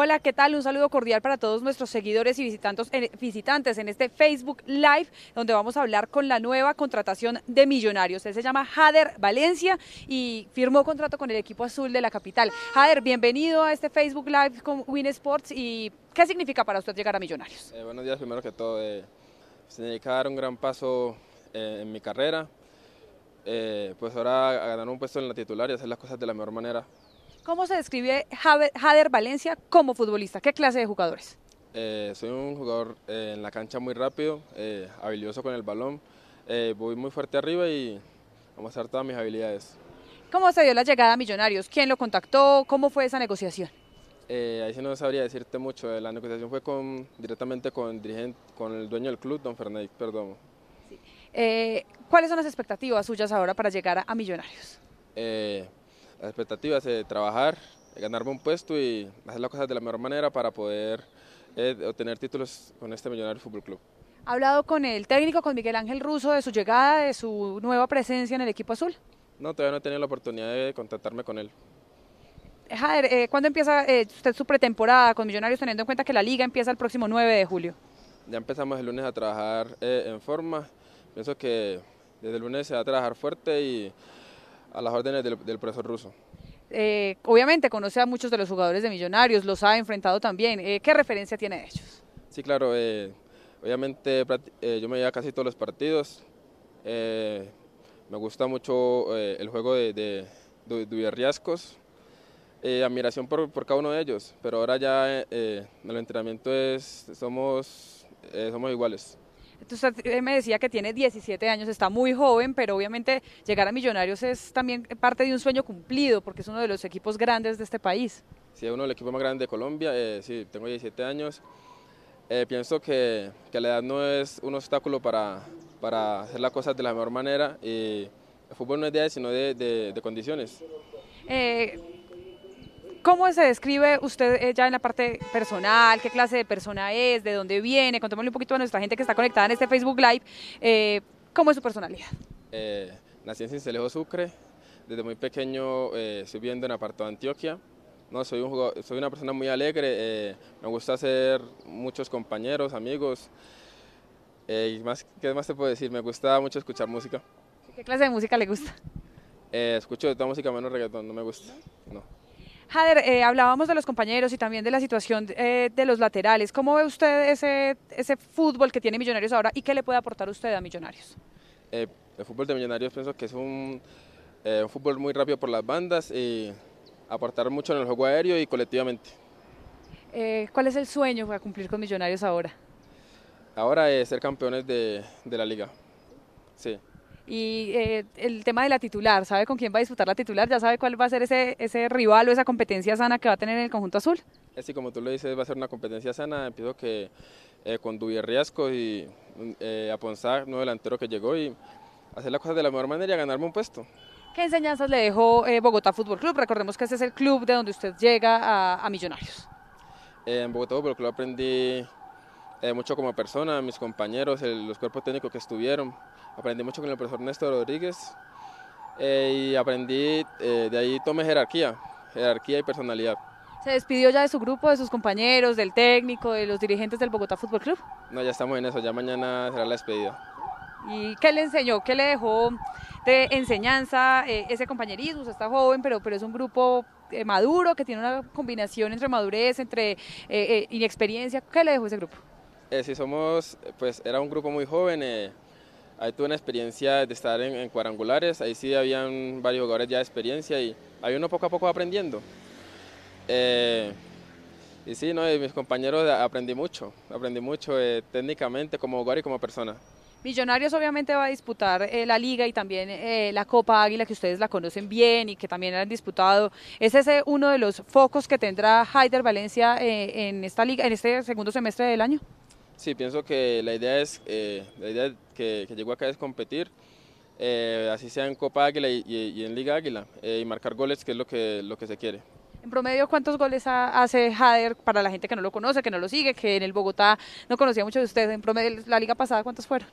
Hola, ¿qué tal? Un saludo cordial para todos nuestros seguidores y visitantes en, este Facebook Live, donde vamos a hablar con la nueva contratación de Millonarios. Él se llama Jader Valencia y firmó contrato con el equipo azul de la capital. Jader, bienvenido a este Facebook Live con Win Sports y ¿qué significa para usted llegar a Millonarios? Eh, buenos días, primero que todo. Eh, significa pues dar un gran paso eh, en mi carrera. Eh, pues ahora a ganar un puesto en la titular y hacer las cosas de la mejor manera. ¿Cómo se describe Jader Valencia como futbolista? ¿Qué clase de jugadores? Eh, soy un jugador eh, en la cancha muy rápido, eh, habilidoso con el balón, eh, voy muy fuerte arriba y vamos a hacer todas mis habilidades. ¿Cómo se dio la llegada a Millonarios? ¿Quién lo contactó? ¿Cómo fue esa negociación? ahí sí no sabría decirte mucho, la negociación fue con, directamente con, el dueño del club, don Fernández perdón. ¿Cuáles son las expectativas suyas ahora para llegar a, a Millonarios? Las expectativas de trabajar, ganarme un puesto y hacer las cosas de la mejor manera para poder eh, obtener títulos con este Millonario Fútbol Club. ¿Ha hablado con el técnico, con Miguel Ángel Russo, de su llegada, de su nueva presencia en el equipo azul? No, todavía no he tenido la oportunidad de contactarme con él. Eh, Jader, eh, ¿cuándo empieza usted su pretemporada con Millonarios, teniendo en cuenta que la liga empieza el próximo 9 de julio? Ya empezamos el lunes a trabajar en forma. Pienso que desde el lunes se va a trabajar fuerte y a las órdenes del, del profesor ruso. Eh, obviamente conoce a muchos de los jugadores de Millonarios, los ha enfrentado también. Eh, ¿Qué referencia tiene de ellos? Sí, claro. Eh, obviamente yo me llevo a casi todos los partidos. me gusta mucho el juego de, de, admiración por, cada uno de ellos, pero ahora ya en el entrenamiento es, somos, somos iguales usted eh, me decía que tiene 17 años, está muy joven, pero obviamente llegar a Millonarios es también parte de un sueño cumplido, porque es uno de los equipos grandes de este país. Sí, es uno de los equipos más grandes de Colombia, eh, sí, tengo 17 años. Eh, pienso que, la edad no es un obstáculo para, para, hacer las cosas de la mejor manera y el fútbol no es de edad, sino de, de, condiciones. Eh, ¿Cómo se describe usted eh, ya en la parte personal? ¿Qué clase de persona es? ¿De dónde viene? Contémosle un poquito a nuestra gente que está conectada en este Facebook Live. Eh, ¿Cómo es su personalidad? Eh, nací en Cincelejo Sucre. Desde muy pequeño eh, estoy viviendo en aparto de Antioquia. No, soy, un soy una persona muy alegre. me gusta hacer muchos compañeros, amigos. más, ¿Qué más te puedo decir? Me gusta mucho escuchar música. ¿Qué clase de música le gusta? escucho de toda música menos reggaetón, no me gusta. No. Jader, eh, hablábamos de los compañeros y también de la situación eh, de los laterales. ¿Cómo ve usted ese, fútbol que tiene Millonarios ahora y qué le puede aportar usted a Millonarios? Eh, el fútbol de Millonarios pienso que es un, fútbol muy rápido por las bandas y aportar mucho en el juego aéreo y colectivamente. ¿Cuál es el sueño a cumplir con Millonarios ahora? Ahora es ser campeones de, de la liga. Sí. Y eh, el tema de la titular, ¿sabe con quién va a disputar la titular? ¿Ya sabe cuál va a ser ese, ese rival o esa competencia sana que va a tener en el conjunto azul? Eh, sí, como tú lo dices, va a ser una competencia sana. pido que eh, con Dubier y eh, Aponzar, nuevo delantero que llegó, y hacer las cosas de la mejor manera y ganarme un puesto. ¿Qué enseñanzas le dejó eh, Bogotá Fútbol Club? Recordemos que ese es el club de donde usted llega a, a Millonarios. En Bogotá Fútbol Club aprendí mucho como persona, mis compañeros, los cuerpos técnicos que estuvieron, aprendí mucho con el profesor Néstor Rodríguez eh, y aprendí, eh, de ahí tomé jerarquía, jerarquía y personalidad. ¿Se despidió ya de su grupo, de sus compañeros, del técnico, de los dirigentes del Bogotá Fútbol Club? No, ya estamos en eso, ya mañana será la despedida. ¿Y qué le enseñó? ¿Qué le dejó de enseñanza eh, ese compañerismo? O está joven, pero, pero es un grupo maduro que tiene una combinación entre madurez, entre inexperiencia. ¿Qué le dejó ese grupo? Si somos, pues era un grupo muy joven Ahí tuve una experiencia de estar en, Cuarangulares. cuadrangulares, ahí sí habían varios jugadores ya de experiencia y ahí uno poco a poco aprendiendo. Eh, y sí, ¿no? mis compañeros eh, aprendí mucho, aprendí mucho eh, técnicamente como jugador y como persona. Millonarios obviamente va a disputar la liga y también la Copa Águila, que ustedes la conocen bien y que también han disputado. ¿Es ese uno de los focos que tendrá Haider Valencia en esta liga, en este segundo semestre del año? Sí, pienso que la idea es, eh, la idea que, llegó acá es competir, eh, así sea en Copa Águila y, en Liga Águila, eh, y marcar goles, que es lo que, lo que se quiere. En promedio, ¿cuántos goles hace Jader para la gente que no lo conoce, que no lo sigue, que en el Bogotá no conocía mucho de ustedes? En promedio, la liga pasada, ¿cuántos fueron?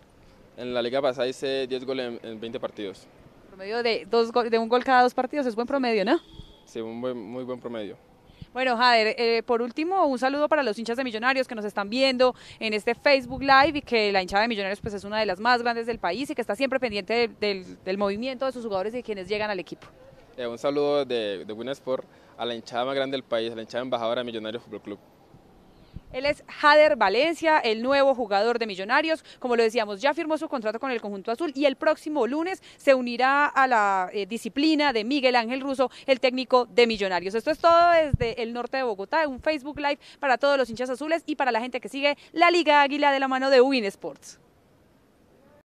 En la liga pasada hice 10 goles en, veinte 20 partidos. Promedio de, dos de un gol cada dos partidos, es buen promedio, ¿no? Sí, un muy buen promedio. Bueno, Jader, eh, por último, un saludo para los hinchas de Millonarios que nos están viendo en este Facebook Live y que la hinchada de Millonarios pues, es una de las más grandes del país y que está siempre pendiente del movimiento de sus jugadores y de quienes llegan al equipo. Eh, un saludo de, de a la hinchada más grande del país, a la hinchada embajadora de Millonarios Fútbol Club. Él es Jader Valencia, el nuevo jugador de Millonarios. Como lo decíamos, ya firmó su contrato con el conjunto azul y el próximo lunes se unirá a la eh, disciplina de Miguel Ángel Russo, el técnico de Millonarios. Esto es todo desde el norte de Bogotá, un Facebook Live para todos los hinchas azules y para la gente que sigue la Liga Águila de la mano de Win Sports.